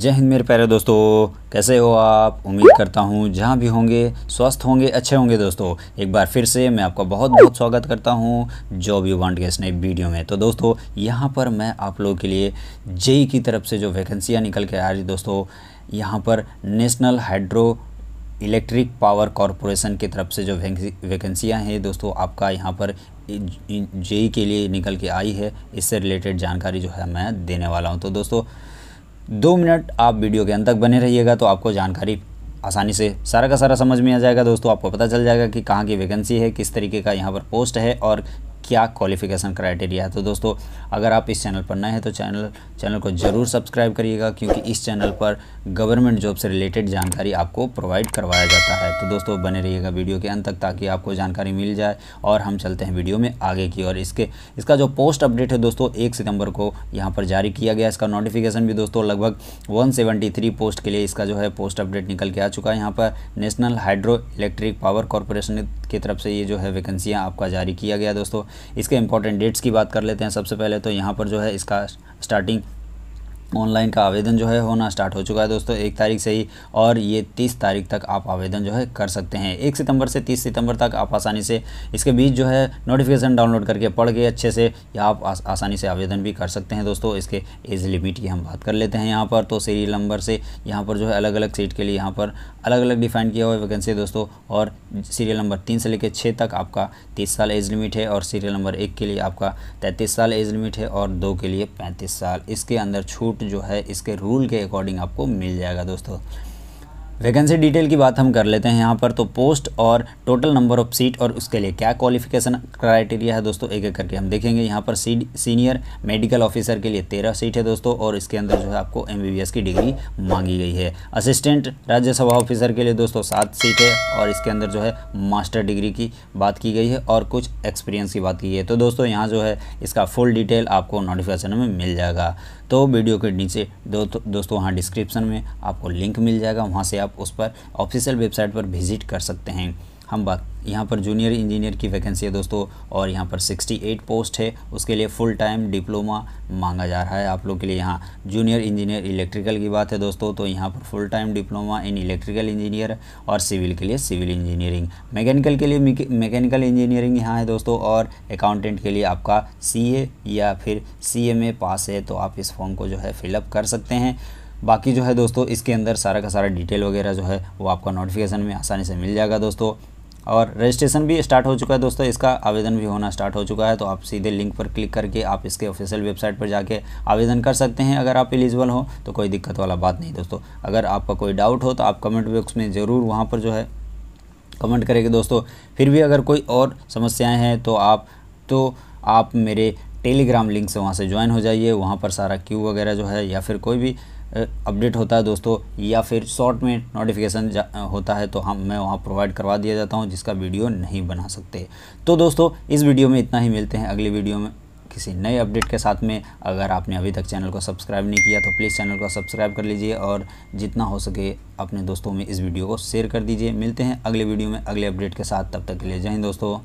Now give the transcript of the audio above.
जय हिंद मेरे प्यारे दोस्तों कैसे हो आप उम्मीद करता हूँ जहाँ भी होंगे स्वस्थ होंगे अच्छे होंगे दोस्तों एक बार फिर से मैं आपका बहुत बहुत स्वागत करता हूँ जॉब यू वांट के इस नए वीडियो में तो दोस्तों यहाँ पर मैं आप लोगों के लिए जेई की तरफ से जो वैकेंसियाँ निकल के आ रही दोस्तों यहाँ पर national hydro electric power corporation की तरफ से जो वैकेंसियाँ हैं दोस्तों आपका यहाँ पर जेई के लिए निकल के आई है इससे रिलेटेड जानकारी जो है मैं देने वाला हूँ तो दोस्तों दो मिनट आप वीडियो के अंत तक बने रहिएगा तो आपको जानकारी आसानी से सारा का सारा समझ में आ जाएगा दोस्तों आपको पता चल जाएगा कि कहाँ की वैकेंसी है किस तरीके का यहाँ पर पोस्ट है और क्या क्वालिफिकेशन क्राइटेरिया है तो दोस्तों अगर आप इस चैनल पर नए हैं तो चैनल चैनल को ज़रूर सब्सक्राइब करिएगा क्योंकि इस चैनल पर गवर्नमेंट जॉब से रिलेटेड जानकारी आपको प्रोवाइड करवाया जाता है तो दोस्तों बने रहिएगा वीडियो के अंत तक ताकि आपको जानकारी मिल जाए और हम चलते हैं वीडियो में आगे की और इसके इसका जो पोस्ट अपडेट है दोस्तों एक सितंबर को यहाँ पर जारी किया गया इसका नोटिफिकेशन भी दोस्तों लगभग वन पोस्ट के लिए इसका जो है पोस्ट अपडेट निकल के आ चुका है यहाँ पर national hydro electric power corporation की तरफ से ये जो है वैकेंसियाँ आपका जारी किया गया दोस्तों इसके इंपॉर्टेंट डेट्स की बात कर लेते हैं सबसे पहले तो यहाँ पर जो है इसका स्टार्टिंग ऑनलाइन का आवेदन जो है होना स्टार्ट हो चुका है दोस्तों एक तारीख से ही और ये तीस तारीख तक आप आवेदन जो है कर सकते हैं एक सितंबर से तीस सितंबर तक आप आसानी से इसके बीच जो है नोटिफिकेशन डाउनलोड करके पढ़ के अच्छे से या आप आस, आसानी से आवेदन भी कर सकते हैं दोस्तों इसके एज लिमिट की हम बात कर लेते हैं यहाँ पर तो सीरियल नंबर से यहाँ पर जो है अलग अलग सीट के लिए यहाँ पर अलग अलग डिफाइन किया हुआ है वैकेंसी दोस्तों और सीरियल नंबर तीन से लेकर छः तक आपका तीस साल एज लिमिट है और सीरियल नंबर एक के लिए आपका तैंतीस साल एज लिमिट है और दो के लिए पैंतीस साल इसके अंदर छूट जो है इसके रूल के अकॉर्डिंग आपको मिल जाएगा दोस्तों वैकेंसी डिटेल की बात हम कर लेते हैं यहाँ पर तो पोस्ट और टोटल नंबर ऑफ सीट और उसके लिए क्या क्वालिफिकेशन क्राइटेरिया है दोस्तों एक एक करके हम देखेंगे यहाँ पर सी सीनियर मेडिकल ऑफिसर के लिए तेरह सीट है दोस्तों और इसके अंदर जो है आपको एम की डिग्री मांगी गई है असिस्टेंट राज्यसभा ऑफिसर के लिए दोस्तों सात सीट है और इसके अंदर जो है मास्टर डिग्री की बात की गई है और कुछ एक्सपीरियंस की बात की गई है तो दोस्तों यहाँ जो है इसका फुल डिटेल आपको नोटिफिकेशन में मिल जाएगा तो वीडियो के नीचे दोस्तों वहाँ डिस्क्रिप्शन में आपको लिंक मिल जाएगा वहाँ से आप आप उस पर ऑफिशियल वेबसाइट पर विजिट कर सकते हैं हम बात यहाँ पर जूनियर इंजीनियर की वैकेंसी है दोस्तों और यहाँ पर 68 पोस्ट है उसके लिए फुल टाइम डिप्लोमा मांगा जा रहा है आप लोग के लिए यहाँ जूनियर इंजीनियर इलेक्ट्रिकल की बात है दोस्तों तो यहाँ पर full time diploma in electrical engineer और सिविल के लिए सिविल इंजीनियरिंग मैकेनिकल के लिए मैकेनिकल इंजीनियरिंग यहाँ है दोस्तों और अकाउंटेंट के लिए आपका सी या फिर सी पास है तो आप इस फॉर्म को जो है फिलअप कर सकते हैं बाकी जो है दोस्तों इसके अंदर सारा का सारा डिटेल वगैरह जो है वो आपका नोटिफिकेशन में आसानी से मिल जाएगा दोस्तों और रजिस्ट्रेशन भी स्टार्ट हो चुका है दोस्तों इसका आवेदन भी होना स्टार्ट हो चुका है तो आप सीधे लिंक पर क्लिक करके आप इसके ऑफिशियल वेबसाइट पर जाके आवेदन कर सकते हैं अगर आप एलिजिबल हो तो कोई दिक्कत वाला बात नहीं दोस्तों अगर आपका कोई डाउट हो तो आप कमेंट बॉक्स में ज़रूर वहाँ पर जो है कमेंट करेंगे दोस्तों फिर भी अगर कोई और समस्याएँ हैं तो आप तो आप मेरे टेलीग्राम लिंक से वहाँ से ज्वाइन हो जाइए वहाँ पर सारा क्यू वगैरह जो है या फिर कोई भी अपडेट होता है दोस्तों या फिर शॉर्ट में नोटिफिकेशन होता है तो हम मैं वहाँ प्रोवाइड करवा दिया जाता हूँ जिसका वीडियो नहीं बना सकते तो दोस्तों इस वीडियो में इतना ही मिलते हैं अगली वीडियो में किसी नए अपडेट के साथ में अगर आपने अभी तक चैनल को सब्सक्राइब नहीं किया तो प्लीज़ चैनल को सब्सक्राइब कर लीजिए और जितना हो सके अपने दोस्तों में इस वीडियो को शेयर कर दीजिए मिलते हैं अगले वीडियो में अगले अपडेट के साथ तब तक के लिए जय हिंद दोस्तों